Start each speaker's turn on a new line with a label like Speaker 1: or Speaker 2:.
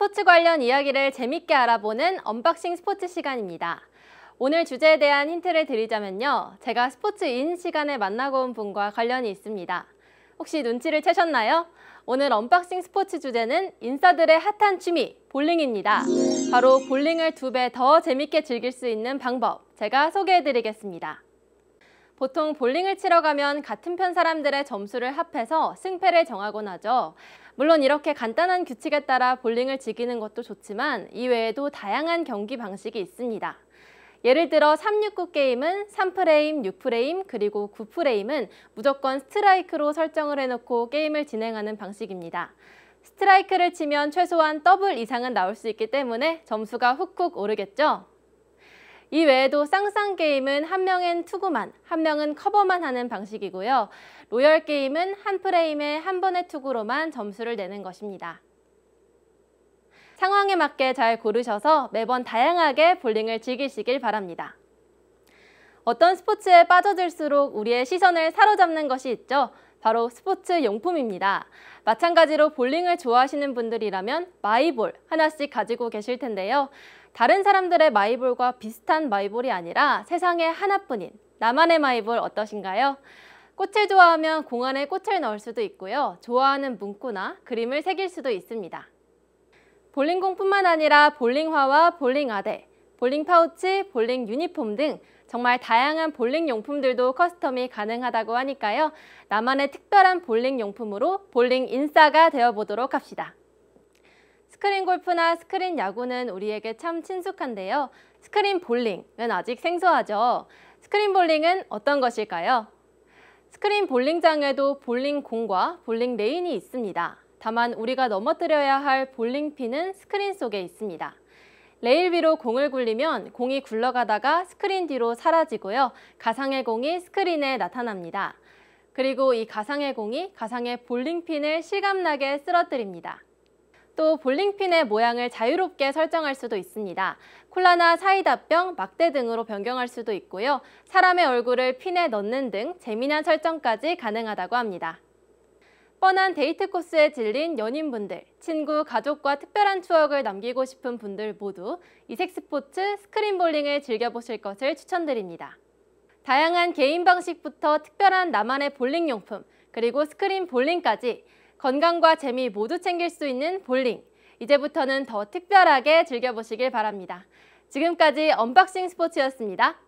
Speaker 1: 스포츠 관련 이야기를 재밌게 알아보는 언박싱 스포츠 시간입니다. 오늘 주제에 대한 힌트를 드리자면요. 제가 스포츠인 시간에 만나고 온 분과 관련이 있습니다. 혹시 눈치를 채셨나요? 오늘 언박싱 스포츠 주제는 인싸들의 핫한 취미, 볼링입니다. 바로 볼링을 두 배 더 재밌게 즐길 수 있는 방법, 제가 소개해드리겠습니다. 보통 볼링을 치러 가면 같은 편 사람들의 점수를 합해서 승패를 정하곤 하죠. 물론 이렇게 간단한 규칙에 따라 볼링을 즐기는 것도 좋지만 이외에도 다양한 경기 방식이 있습니다. 예를 들어 369 게임은 3프레임, 6프레임, 그리고 9프레임은 무조건 스트라이크로 설정을 해놓고 게임을 진행하는 방식입니다. 스트라이크를 치면 최소한 더블 이상은 나올 수 있기 때문에 점수가 훅훅 오르겠죠? 이 외에도 쌍쌍게임은 한 명은 투구만, 한 명은 커버만 하는 방식이고요. 로열게임은 한 프레임에 한 번의 투구로만 점수를 내는 것입니다. 상황에 맞게 잘 고르셔서 매번 다양하게 볼링을 즐기시길 바랍니다. 어떤 스포츠에 빠져들수록 우리의 시선을 사로잡는 것이 있죠. 바로 스포츠 용품입니다. 마찬가지로 볼링을 좋아하시는 분들이라면 마이볼 하나씩 가지고 계실 텐데요. 다른 사람들의 마이볼과 비슷한 마이볼이 아니라 세상에 하나뿐인 나만의 마이볼 어떠신가요? 꽃을 좋아하면 공안에 꽃을 넣을 수도 있고요. 좋아하는 문구나 그림을 새길 수도 있습니다. 볼링공뿐만 아니라 볼링화와 볼링아대, 볼링 파우치, 볼링 유니폼 등 정말 다양한 볼링 용품들도 커스텀이 가능하다고 하니까요. 나만의 특별한 볼링 용품으로 볼링 인싸가 되어보도록 합시다. 스크린 골프나 스크린 야구는 우리에게 참 친숙한데요. 스크린 볼링은 아직 생소하죠. 스크린 볼링은 어떤 것일까요? 스크린 볼링장에도 볼링 공과 볼링 레인이 있습니다. 다만 우리가 넘어뜨려야 할 볼링핀은 스크린 속에 있습니다. 레일 위로 공을 굴리면 공이 굴러가다가 스크린 뒤로 사라지고요. 가상의 공이 스크린에 나타납니다. 그리고 이 가상의 공이 가상의 볼링핀을 실감나게 쓰러뜨립니다. 또 볼링핀의 모양을 자유롭게 설정할 수도 있습니다. 콜라나 사이다병, 막대 등으로 변경할 수도 있고요. 사람의 얼굴을 핀에 넣는 등 재미난 설정까지 가능하다고 합니다. 뻔한 데이트 코스에 질린 연인분들, 친구, 가족과 특별한 추억을 남기고 싶은 분들 모두 이색 스포츠 스크린볼링을 즐겨보실 것을 추천드립니다. 다양한 개인 방식부터 특별한 나만의 볼링 용품, 그리고 스크린 볼링까지 건강과 재미 모두 챙길 수 있는 볼링. 이제부터는 더 특별하게 즐겨보시길 바랍니다. 지금까지 언박싱 스포츠였습니다.